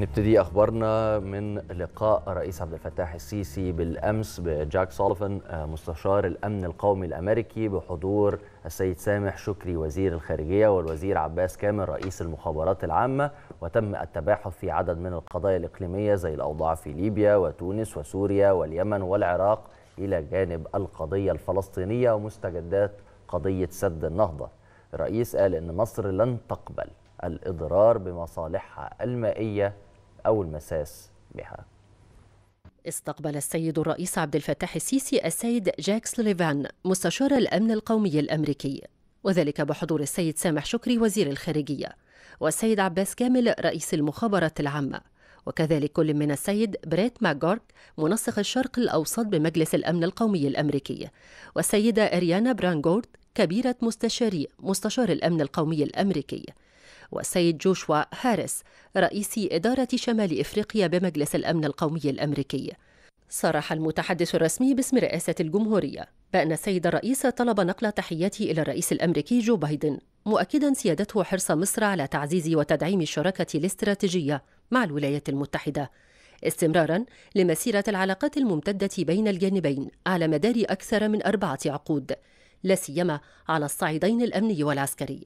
نبتدي اخبارنا من لقاء رئيس عبد الفتاح السيسي بالامس بجاك سوليفان آه، مستشار الامن القومي الامريكي بحضور السيد سامح شكري وزير الخارجيه والوزير عباس كامل رئيس المخابرات العامه وتم التباحث في عدد من القضايا الاقليميه زي الاوضاع في ليبيا وتونس وسوريا واليمن والعراق الى جانب القضيه الفلسطينيه ومستجدات قضيه سد النهضه. الرئيس قال ان مصر لن تقبل الاضرار بمصالحها المائيه أو المساس بها استقبل السيد الرئيس عبد الفتاح السيسي السيد جاكس ليفان مستشار الأمن القومي الأمريكي وذلك بحضور السيد سامح شكري وزير الخارجية والسيد عباس كامل رئيس المخابرات العامة وكذلك كل من السيد بريت ماجورك منسق الشرق الأوسط بمجلس الأمن القومي الأمريكي والسيدة أريانا برانجورد كبيرة مستشاري مستشار الأمن القومي الأمريكي والسيد جوشوا هاريس رئيس إدارة شمال إفريقيا بمجلس الأمن القومي الأمريكي صرح المتحدث الرسمي باسم رئاسة الجمهورية بأن السيد الرئيس طلب نقل تحياته إلى الرئيس الأمريكي جو بايدن مؤكدا سيادته حرص مصر على تعزيز وتدعيم الشراكة الاستراتيجية مع الولايات المتحدة استمرارا لمسيرة العلاقات الممتدة بين الجانبين على مدار أكثر من أربعة عقود لا سيما على الصعيدين الأمني والعسكري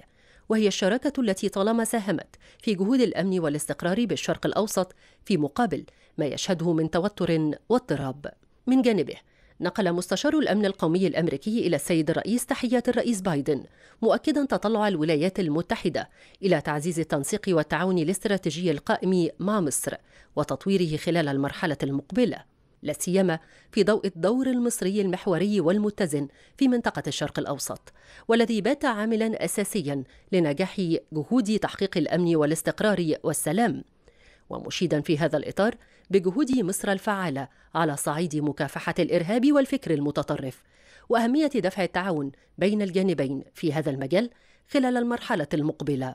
وهي الشراكة التي طالما ساهمت في جهود الأمن والاستقرار بالشرق الأوسط في مقابل ما يشهده من توتر واضطراب. من جانبه نقل مستشار الأمن القومي الأمريكي إلى السيد الرئيس تحيات الرئيس بايدن مؤكدا تطلع الولايات المتحدة إلى تعزيز التنسيق والتعاون الاستراتيجي القائم مع مصر وتطويره خلال المرحلة المقبلة لا سيما في ضوء الدور المصري المحوري والمتزن في منطقة الشرق الأوسط، والذي بات عاملا أساسيا لنجاح جهود تحقيق الأمن والاستقرار والسلام. ومشيدا في هذا الإطار بجهود مصر الفعالة على صعيد مكافحة الإرهاب والفكر المتطرف، وأهمية دفع التعاون بين الجانبين في هذا المجال خلال المرحلة المقبلة.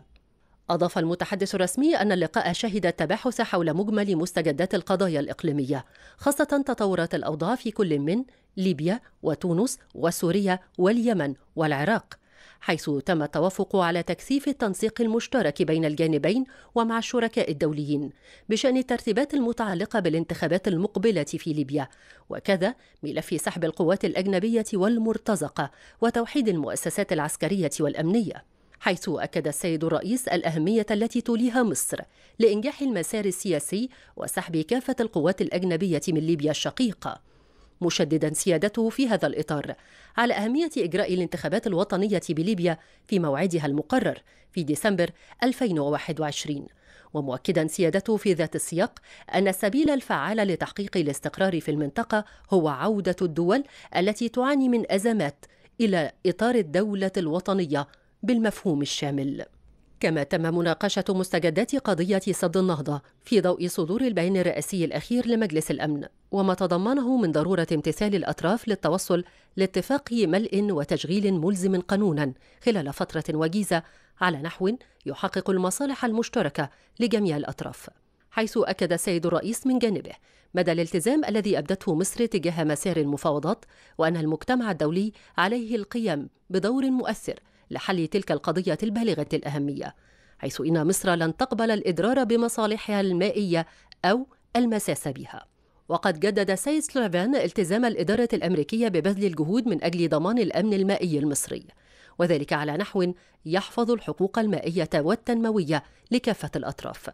أضاف المتحدث الرسمي أن اللقاء شهد التباحث حول مجمل مستجدات القضايا الإقليمية خاصة تطورات الأوضاع في كل من ليبيا وتونس وسوريا واليمن والعراق حيث تم التوافق على تكثيف التنسيق المشترك بين الجانبين ومع الشركاء الدوليين بشان الترتيبات المتعلقه بالانتخابات المقبله في ليبيا وكذا ملف سحب القوات الاجنبيه والمرتزقه وتوحيد المؤسسات العسكريه والامنيه حيث أكد السيد الرئيس الأهمية التي توليها مصر لإنجاح المسار السياسي وسحب كافة القوات الأجنبية من ليبيا الشقيقة مشددا سيادته في هذا الإطار على أهمية إجراء الانتخابات الوطنية بليبيا في موعدها المقرر في ديسمبر 2021 ومؤكدا سيادته في ذات السياق ان السبيل الفعال لتحقيق الاستقرار في المنطقه هو عوده الدول التي تعاني من ازمات الى اطار الدوله الوطنيه بالمفهوم الشامل كما تم مناقشة مستجدات قضية سد النهضة في ضوء صدور البيان الرئاسي الأخير لمجلس الأمن وما تضمنه من ضرورة امتثال الأطراف للتوصل لاتفاق ملء وتشغيل ملزم قانونا خلال فترة وجيزة على نحو يحقق المصالح المشتركة لجميع الأطراف حيث أكد السيد الرئيس من جانبه مدى الالتزام الذي أبدته مصر تجاه مسار المفاوضات وأن المجتمع الدولي عليه القيام بدور مؤثر لحل تلك القضية البالغة الأهمية حيث إن مصر لن تقبل الإضرار بمصالحها المائية أو المساس بها وقد جدد سيد سلوفان التزام الإدارة الأمريكية ببذل الجهود من أجل ضمان الأمن المائي المصري وذلك على نحو يحفظ الحقوق المائية والتنموية لكافة الأطراف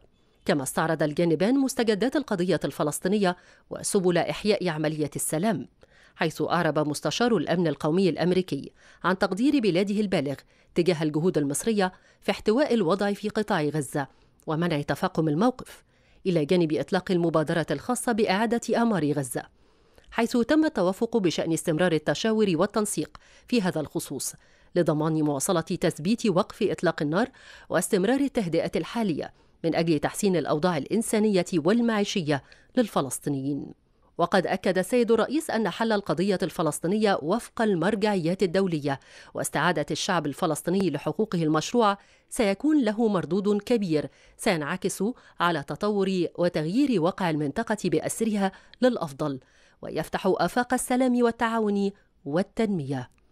كما استعرض الجانبان مستجدات القضية الفلسطينية وسبل إحياء عملية السلام حيث أعرب مستشار الأمن القومي الأمريكي عن تقدير بلاده البالغ تجاه الجهود المصرية في احتواء الوضع في قطاع غزة ومنع تفاقم الموقف إلى جانب إطلاق المبادرة الخاصة بإعادة أعمار غزة حيث تم التوافق بشأن استمرار التشاور والتنسيق في هذا الخصوص لضمان مواصلة تثبيت وقف إطلاق النار واستمرار التهدئة الحالية من أجل تحسين الأوضاع الإنسانية والمعيشية للفلسطينيين وقد أكد السيد الرئيس أن حل القضية الفلسطينية وفق المرجعيات الدولية واستعادة الشعب الفلسطيني لحقوقه المشروعة سيكون له مردود كبير سينعكس على تطور وتغيير واقع المنطقة بأسرها للأفضل ويفتح آفاق السلام والتعاون والتنمية